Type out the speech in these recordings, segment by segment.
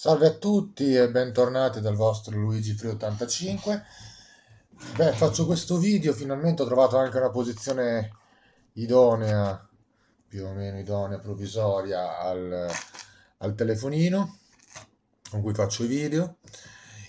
Salve a tutti e bentornati dal vostro Luigi Free 85. Beh, faccio questo video, finalmente ho trovato anche una posizione idonea, più o meno idonea, provvisoria al, al telefonino con cui faccio i video.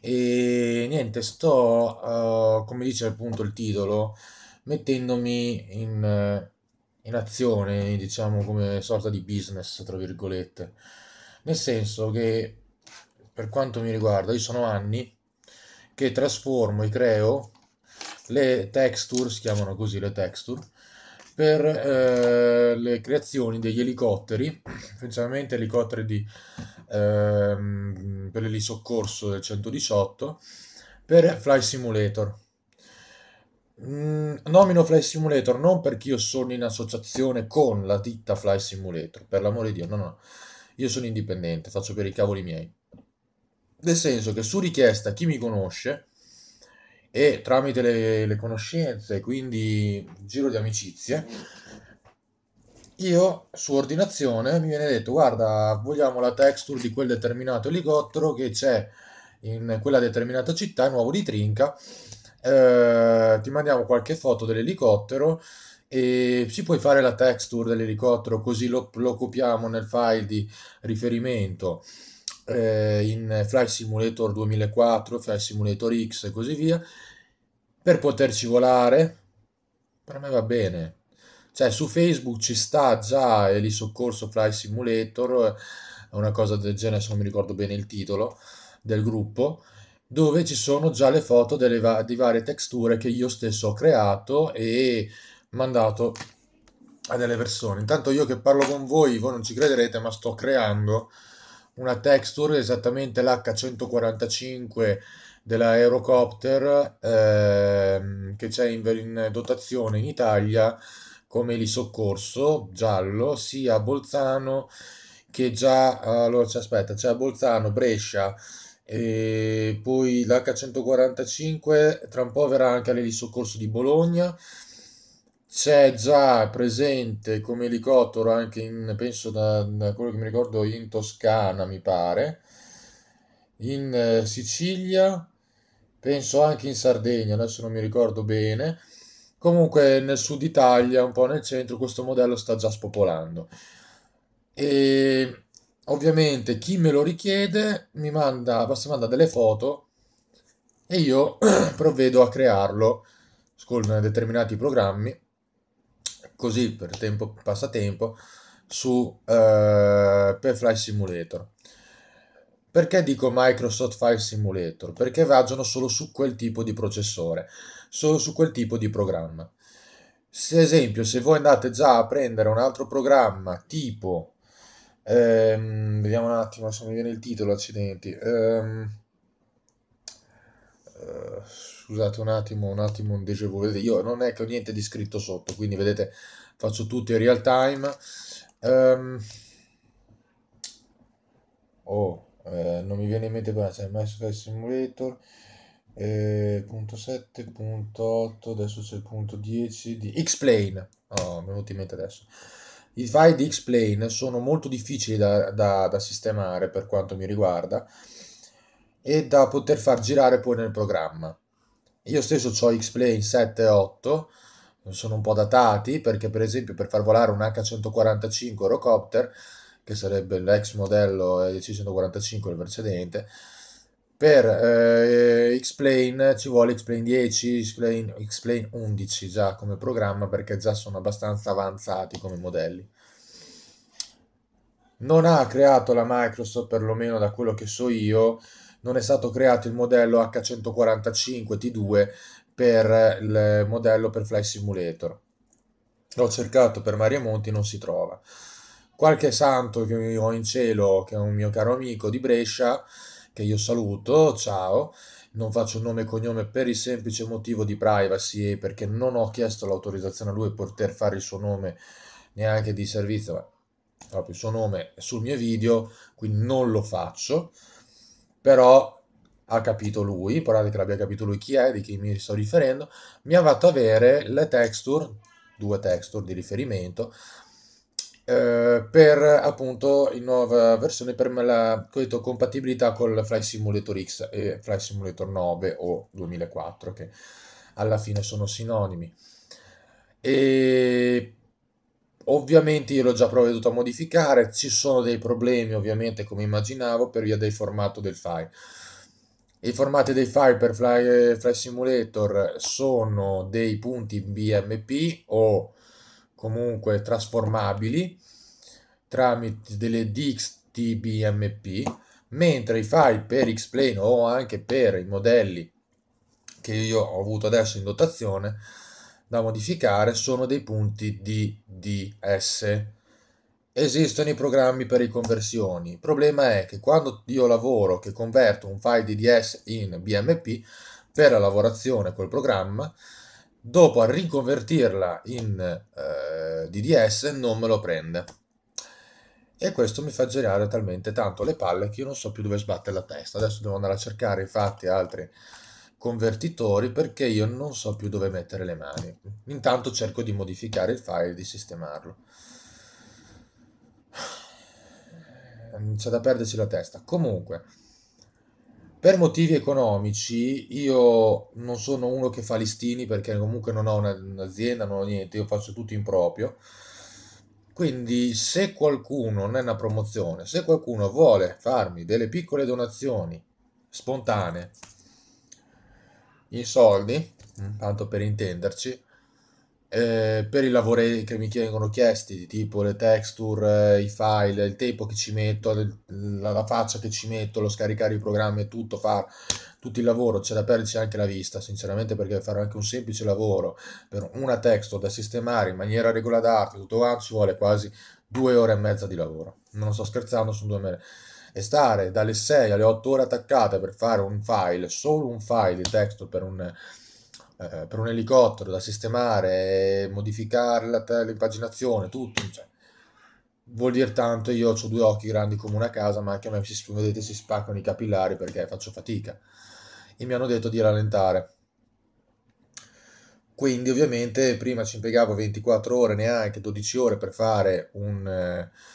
E niente, sto, uh, come dice appunto il titolo, mettendomi in, eh, in azione, diciamo come sorta di business, tra virgolette. Nel senso che per quanto mi riguarda, io sono anni che trasformo e creo le texture, si chiamano così le texture, per eh, le creazioni degli elicotteri, principalmente elicotteri di, ehm, per l'elisoccorso del 118, per Fly Simulator. Mm, nomino Fly Simulator non perché io sono in associazione con la ditta Fly Simulator, per l'amore di Dio, no, no, io sono indipendente, faccio per i cavoli miei. Nel senso che su richiesta chi mi conosce e tramite le, le conoscenze, quindi giro di amicizie, io su ordinazione mi viene detto guarda vogliamo la texture di quel determinato elicottero che c'è in quella determinata città, nuovo di Trinca, eh, ti mandiamo qualche foto dell'elicottero e ci puoi fare la texture dell'elicottero così lo, lo copiamo nel file di riferimento eh, in Flight Simulator 2004, Flight Simulator X e così via, per poterci volare, per me va bene. Cioè su Facebook ci sta già Eli Soccorso Flight Simulator, eh, una cosa del genere, se non mi ricordo bene il titolo del gruppo, dove ci sono già le foto delle va- di varie texture che io stesso ho creato e mandato a delle persone. Intanto io che parlo con voi, voi non ci crederete, ma sto creando una texture esattamente l'H145 della Aerocopter ehm, che c'è in, in, dotazione in Italia come soccorso giallo sia a Bolzano che già allora ci aspetta c'è a Bolzano, Brescia e poi l'H145 tra un po' verrà anche all'elisoccorso di Bologna c'è già presente come elicottero anche in, penso da, da quello che mi ricordo, in Toscana, mi pare, in eh, Sicilia, penso anche in Sardegna, adesso non mi ricordo bene. Comunque nel sud Italia, un po' nel centro, questo modello sta già spopolando. E ovviamente chi me lo richiede mi manda, basta mandare delle foto e io provvedo a crearlo con determinati programmi così per tempo passatempo su eh, per Flight Simulator. Perché dico Microsoft File Simulator? Perché viaggiano solo su quel tipo di processore, solo su quel tipo di programma. Se esempio, se voi andate già a prendere un altro programma tipo, ehm, vediamo un attimo se mi viene il titolo, accidenti, ehm, scusate un attimo, un attimo un déjà vu. Vedete, io non è che ho niente di scritto sotto, quindi vedete, faccio tutto in real time. Um, oh, eh, non mi viene in mente bene, c'è MSFS Simulator. Eh, punto 7, punto 8, adesso c'è il punto 10 di X-Plane. Oh, mi è venuto in mente adesso. I file di X-Plane sono molto difficili da, da, da sistemare per quanto mi riguarda e da poter far girare poi nel programma. Io stesso ho X-Plane 7 e 8, sono un po' datati perché per esempio per far volare un H145 Eurocopter, che sarebbe l'ex modello C145 il precedente, per eh, X-Plane ci vuole X-Plane 10, X-Plane, X-Plane 11 già come programma perché già sono abbastanza avanzati come modelli. Non ha creato la Microsoft, perlomeno da quello che so io, non è stato creato il modello H145 T2 per il modello per Flight Simulator. L'ho cercato per Mario Monti, non si trova. Qualche santo che ho in cielo, che è un mio caro amico di Brescia, che io saluto, ciao, non faccio nome e cognome per il semplice motivo di privacy e perché non ho chiesto l'autorizzazione a lui per poter fare il suo nome neanche di servizio, ma proprio il suo nome sul mio video, quindi non lo faccio però ha capito lui, importante che l'abbia capito lui chi è, di chi mi sto riferendo, mi ha fatto avere le texture, due texture di riferimento, eh, per appunto in nuova versione per la detto, compatibilità con il Flight Simulator X e Flight Simulator 9 o 2004 che alla fine sono sinonimi e Ovviamente io l'ho già provveduto a modificare, ci sono dei problemi ovviamente come immaginavo per via del formato del file. I formati dei file per Fly, eh, Fly Simulator sono dei punti BMP o comunque trasformabili tramite delle DXTBMP, mentre i file per X-Plane o anche per i modelli che io ho avuto adesso in dotazione da modificare sono dei punti DDS. Esistono i programmi per riconversioni. Il problema è che quando io lavoro, che converto un file DDS in BMP per la lavorazione col programma, dopo a riconvertirla in eh, DDS non me lo prende. E questo mi fa girare talmente tanto le palle che io non so più dove sbattere la testa. Adesso devo andare a cercare infatti altri convertitori perché io non so più dove mettere le mani. Intanto cerco di modificare il file di sistemarlo. C'è da perdersi la testa. Comunque, per motivi economici io non sono uno che fa listini perché comunque non ho un'azienda, non ho niente, io faccio tutto in proprio. Quindi se qualcuno, non è una promozione, se qualcuno vuole farmi delle piccole donazioni spontanee i soldi, mm. tanto per intenderci, eh, per i lavori che mi vengono chiesti, tipo le texture, i file, il tempo che ci metto, la, faccia che ci metto, lo scaricare i programmi tutto, fare tutto il lavoro, c'è da perderci anche la vista, sinceramente, perché fare anche un semplice lavoro per una texture da sistemare in maniera regolare, tutto quanto ci vuole quasi due ore e mezza di lavoro. Non sto scherzando, sono due ore e stare dalle 6 alle 8 ore attaccate per fare un file, solo un file di testo per un, eh, per un elicottero da sistemare, modificare la l'impaginazione, tutto, cioè, vuol dire tanto, io ho due occhi grandi come una casa, ma anche a me si, vedete, si spaccano i capillari perché faccio fatica e mi hanno detto di rallentare. Quindi ovviamente prima ci impiegavo 24 ore, neanche 12 ore per fare un... Eh,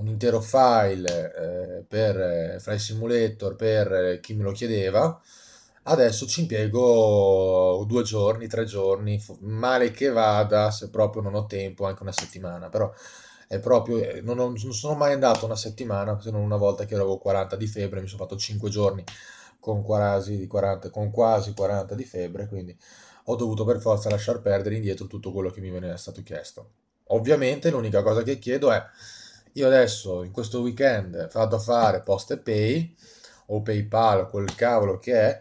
un intero file eh, per Fly Simulator per eh, chi me lo chiedeva. Adesso ci impiego due giorni, tre giorni, male che vada, se proprio non ho tempo, anche una settimana, però è proprio, eh, non, ho, non sono mai andato una settimana, se non una volta che avevo 40 di febbre, mi sono fatto 5 giorni con quasi 40, con quasi 40 di febbre, quindi ho dovuto per forza lasciar perdere indietro tutto quello che mi veniva stato chiesto. Ovviamente l'unica cosa che chiedo è io adesso in questo weekend vado a fare post pay o PayPal o quel cavolo che è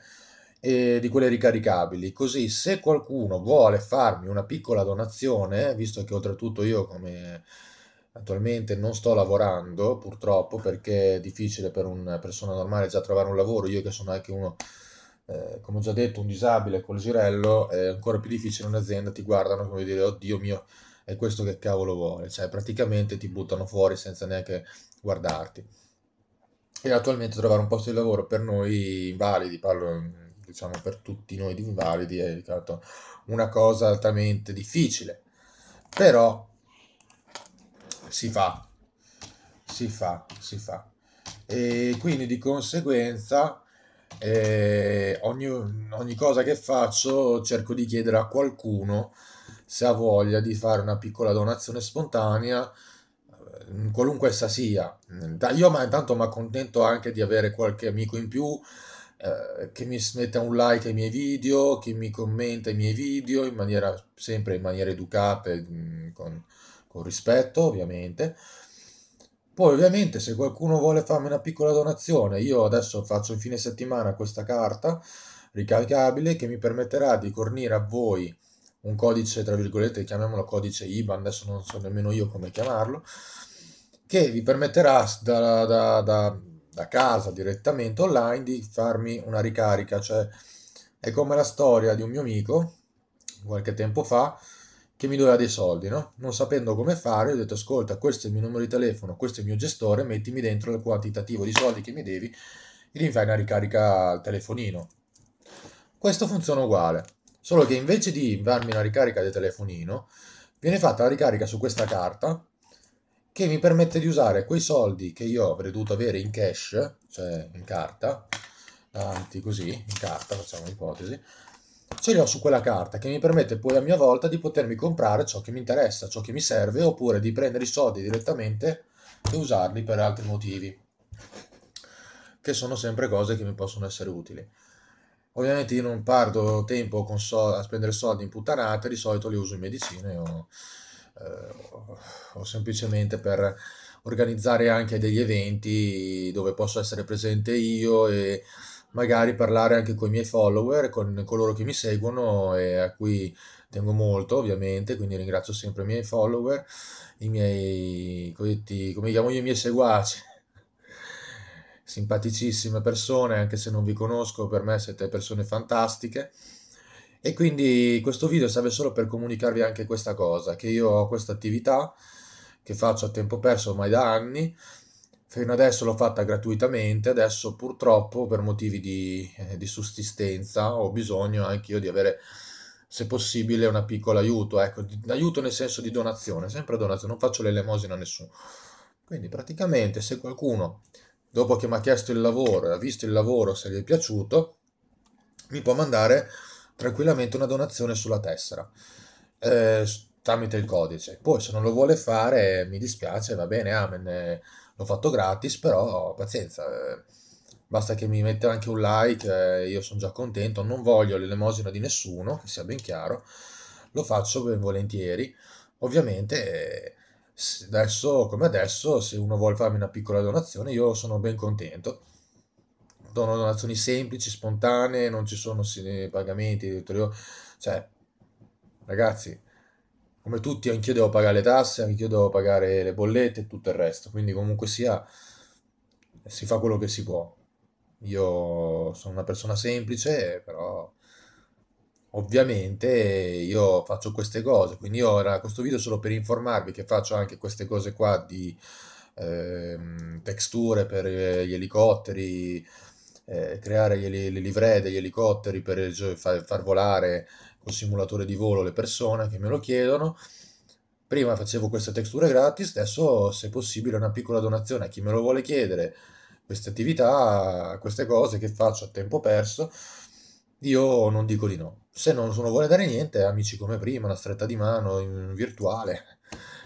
eh, di quelle ricaricabili. Così se qualcuno vuole farmi una piccola donazione, visto che oltretutto io come attualmente non sto lavorando purtroppo perché è difficile per una persona normale già trovare un lavoro, io che sono anche uno eh, come ho già detto, un disabile col girello è ancora più difficile. Un'azienda ti guardano come dire: Oddio mio, è questo che cavolo vuole, cioè praticamente ti buttano fuori senza neanche guardarti. E attualmente trovare un posto di lavoro per noi invalidi, parlo diciamo per tutti noi di invalidi, è ricordo, una cosa altamente difficile, però si fa, si fa, si fa. E quindi di conseguenza eh, ogni, ogni cosa che faccio cerco di chiedere a qualcuno se ha voglia di fare una piccola donazione spontanea, eh, qualunque essa sia. Io intanto mi accontento anche di avere qualche amico in più eh, che mi smette un like ai miei video, che mi commenta i miei video in maniera sempre in maniera educata e mm, con, con rispetto, ovviamente. Poi ovviamente se qualcuno vuole farmi una piccola donazione, io adesso faccio in fine settimana questa carta ricaricabile che mi permetterà di fornire a voi un codice, tra virgolette, chiamiamolo codice IBAN, adesso non so nemmeno io come chiamarlo, che vi permetterà da, da, da, da casa direttamente online di farmi una ricarica, cioè è come la storia di un mio amico qualche tempo fa che mi doveva dei soldi, no? Non sapendo come fare, ho detto ascolta, questo è il mio numero di telefono, questo è il mio gestore, mettimi dentro il quantitativo di soldi che mi devi e gli fai una ricarica al telefonino. Questo funziona uguale. Solo che invece di darmi una ricarica del telefonino, viene fatta la ricarica su questa carta che mi permette di usare quei soldi che io avrei dovuto avere in cash, cioè in carta, davanti così, in carta, facciamo un'ipotesi, ce li ho su quella carta che mi permette poi a mia volta di potermi comprare ciò che mi interessa, ciò che mi serve, oppure di prendere i soldi direttamente e usarli per altri motivi, che sono sempre cose che mi possono essere utili. Ovviamente io non perdo tempo so- a spendere soldi in puttanate, di solito li uso in medicine o, eh, o semplicemente per organizzare anche degli eventi dove posso essere presente io e magari parlare anche con i miei follower, con coloro che mi seguono e a cui tengo molto ovviamente, quindi ringrazio sempre i miei follower, i miei, codetti, come chiamo io, i miei seguaci, simpaticissime persone, anche se non vi conosco, per me siete persone fantastiche. E quindi questo video serve solo per comunicarvi anche questa cosa, che io ho questa attività che faccio a tempo perso ormai da anni, fino adesso l'ho fatta gratuitamente, adesso purtroppo per motivi di, eh, di sussistenza ho bisogno anche io di avere se possibile un piccolo aiuto, ecco, di, aiuto nel senso di donazione, sempre donazione, non faccio l'elemosina a nessuno. Quindi praticamente se qualcuno dopo che mi ha chiesto il lavoro e ha visto il lavoro se gli è piaciuto, mi può mandare tranquillamente una donazione sulla tessera eh, tramite il codice. Poi se non lo vuole fare mi dispiace, va bene, amen, eh, l'ho fatto gratis, però pazienza. Eh, basta che mi metta anche un like, eh, io sono già contento, non voglio l'elemosina di nessuno, che sia ben chiaro, lo faccio ben volentieri, ovviamente eh, adesso come adesso, se uno vuole farmi una piccola donazione, io sono ben contento. dono donazioni semplici, spontanee, non ci sono pagamenti, cioè, ragazzi, come tutti, anch'io devo pagare le tasse, anch'io devo pagare le bollette e tutto il resto, quindi comunque sia, si fa quello che si può. Io sono una persona semplice, però ovviamente io faccio queste cose, quindi ora questo video solo per informarvi che faccio anche queste cose qua di eh, texture per eh, gli elicotteri, eh, creare le livree degli elicotteri per cioè, far, far volare con simulatore di volo le persone che me lo chiedono. Prima facevo queste texture gratis, adesso se possibile una piccola donazione a chi me lo vuole chiedere, queste attività, queste cose che faccio a tempo perso io non dico di no. Se non sono vuole dare niente, amici come prima, una stretta di mano in virtuale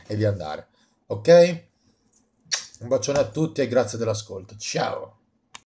e via andare. Ok? Un bacione a tutti e grazie dell'ascolto. Ciao!